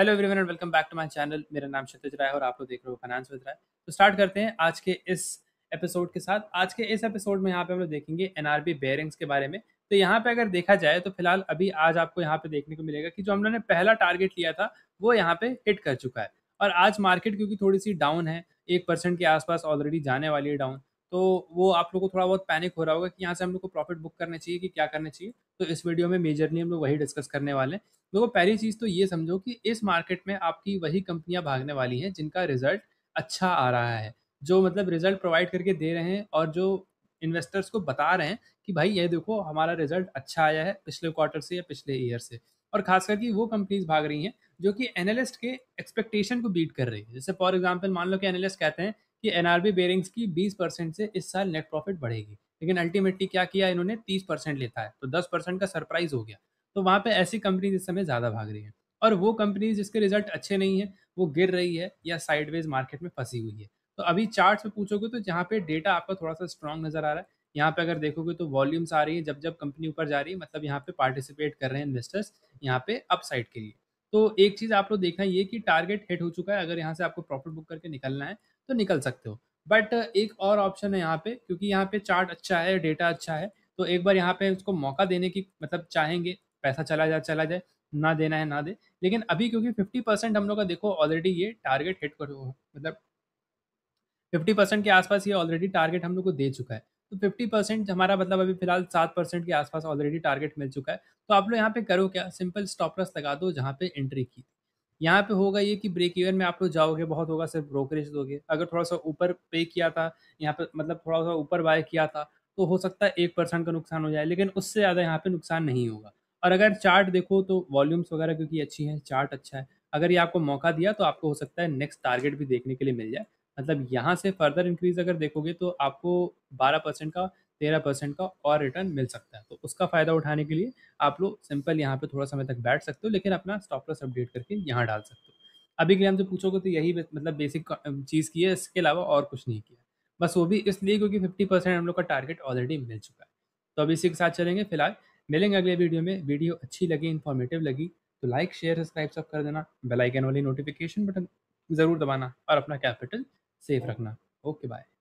hello everyone and welcome back to my channel मेरा नाम क्षतिज राय और आप लोग देख रहे हो फाइनेंस विद राय तो स्टार्ट करते हैं आज के इस एपिसोड के साथ आज के इस एपिसोड में यहाँ पे हम लोग देखेंगे एनआरबी बेयरिंग्स के बारे में तो यहाँ पे अगर देखा जाए तो फिलहाल अभी आज आपको यहाँ पे देखने को मिलेगा कि जो हम लोगों ने पहला टारगेट लिया था वो यहाँ पे हिट कर चुका है और आज मार्केट क्योंकि थोड़ी सी डाउन है एक परसेंट के आसपास ऑलरेडी जाने वाली है डाउन तो वो आप लोग को थोड़ा बहुत पैनिक हो रहा होगा कि यहाँ से हम लोग को प्रॉफिट बुक करना चाहिए कि क्या करना चाहिए तो इस वीडियो में मेजरली हम लोग वही डिस्कस करने वाले हैं देखो पहली चीज़ तो ये समझो कि इस मार्केट में आपकी वही कंपनियाँ भागने वाली हैं जिनका रिजल्ट अच्छा आ रहा है जो मतलब रिजल्ट प्रोवाइड करके दे रहे हैं और जो इन्वेस्टर्स को बता रहे हैं कि भाई ये देखो हमारा रिजल्ट अच्छा आया है पिछले क्वार्टर से या पिछले ईयर से और खास करके वो कंपनीज भाग रही हैं जो कि एनालिस्ट के एक्सपेक्टेशन को बीट कर रही है जैसे फॉर एग्जांपल मान लो कि एनालिस्ट कहते हैं कि एनआरबी बेरिंग्स की 20 परसेंट से इस साल नेट प्रॉफिट बढ़ेगी लेकिन अल्टीमेटली क्या किया इन्होंने 30 परसेंट लेता है तो 10 परसेंट का सरप्राइज हो गया तो वहाँ पे ऐसी कंपनीज इस समय ज़्यादा भाग रही हैं और वो कंपनीज जिसके रिजल्ट अच्छे नहीं है वो गिर रही है या साइडवेज मार्केट में फंसी हुई है तो अभी चार्ट में पूछोगे तो जहाँ पे डेटा आपका थोड़ा सा स्ट्रांग नजर आ रहा है यहाँ पे अगर देखोगे तो वॉल्यूम्स आ रही है जब जब कंपनी ऊपर जा रही है मतलब यहाँ पे पार्टिसिपेट कर रहे हैं इन्वेस्टर्स यहाँ पे अपसाइड के लिए तो एक चीज़ आप लोग देखना ये कि टारगेट हिट हो चुका है अगर यहाँ से आपको प्रॉफिट बुक करके निकलना है तो निकल सकते हो बट एक और ऑप्शन है यहाँ पे क्योंकि यहाँ पे चार्ट अच्छा है डेटा अच्छा है तो एक बार यहाँ पे उसको मौका देने की मतलब चाहेंगे पैसा चला जाए चला जाए ना देना है ना दे लेकिन अभी क्योंकि फिफ्टी परसेंट हम लोग का देखो ऑलरेडी ये टारगेट हिट कर मतलब फिफ्टी परसेंट के आसपास ये ऑलरेडी टारगेट हम लोग को दे चुका है तो फिफ्टी परसेंट हमारा मतलब अभी फिलहाल सात परसेंट के आसपास ऑलरेडी टारगेट मिल चुका है तो आप लोग यहाँ पे करो क्या सिंपल स्टॉप लगा दो जहाँ पे एंट्री की यहाँ पे होगा ये कि ब्रेक इवन में आप लोग जाओगे बहुत होगा सिर्फ ब्रोकरेज दोगे अगर थोड़ा सा ऊपर पे किया था यहाँ पे मतलब थोड़ा सा ऊपर बाय किया था तो हो सकता है एक परसेंट का नुकसान हो जाए लेकिन उससे ज़्यादा यहाँ पे नुकसान नहीं होगा और अगर चार्ट देखो तो वॉल्यूम्स वगैरह क्योंकि अच्छी है चार्ट अच्छा है अगर ये आपको मौका दिया तो आपको हो सकता है नेक्स्ट टारगेट भी देखने के लिए मिल जाए मतलब यहाँ से फर्दर इंक्रीज अगर देखोगे तो आपको बारह परसेंट का तेरह परसेंट का और रिटर्न मिल सकता है तो उसका फ़ायदा उठाने के लिए आप लोग सिंपल यहाँ पे थोड़ा समय तक बैठ सकते हो लेकिन अपना स्टॉप लॉस अपडेट करके यहाँ डाल सकते हो अभी के लिए हमसे पूछोगे तो यही मतलब बेसिक चीज़ की है इसके अलावा और कुछ नहीं किया बस वो भी इसलिए क्योंकि फिफ्टी परसेंट हम लोग का टारगेट ऑलरेडी मिल चुका है तो अब इसी के साथ चलेंगे फिलहाल मिलेंगे अगले वीडियो में वीडियो अच्छी लगी इन्फॉर्मेटिव लगी तो लाइक शेयर सब्सक्राइब सब कर देना आइकन वाली नोटिफिकेशन बटन ज़रूर दबाना और अपना कैपिटल सेफ रखना ओके बाय